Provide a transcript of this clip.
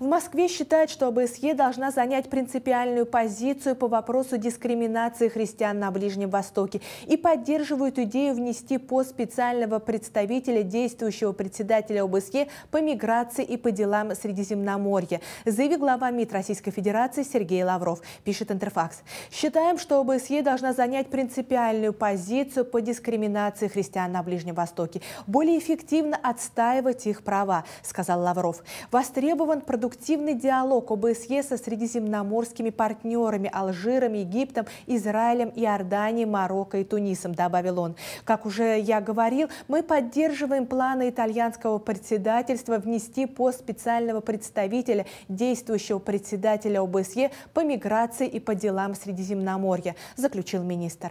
В Москве считают, что ОБСЕ должна занять принципиальную позицию по вопросу дискриминации христиан на Ближнем Востоке и поддерживают идею внести пост специального представителя действующего председателя ОБСЕ по миграции и по делам Средиземноморья, заявил глава МИД Российской Федерации Сергей Лавров, пишет Интерфакс. Считаем, что ОБСЕ должна занять принципиальную позицию по дискриминации христиан на Ближнем Востоке, более эффективно отстаивать их права, сказал Лавров. Востребован продолжение продуктивный диалог ОБСЕ со средиземноморскими партнерами Алжиром, Египтом, Израилем, Иорданией, Марокко и Тунисом, добавил он. Как уже я говорил, мы поддерживаем планы итальянского председательства внести пост специального представителя действующего председателя ОБСЕ по миграции и по делам Средиземноморья, заключил министр.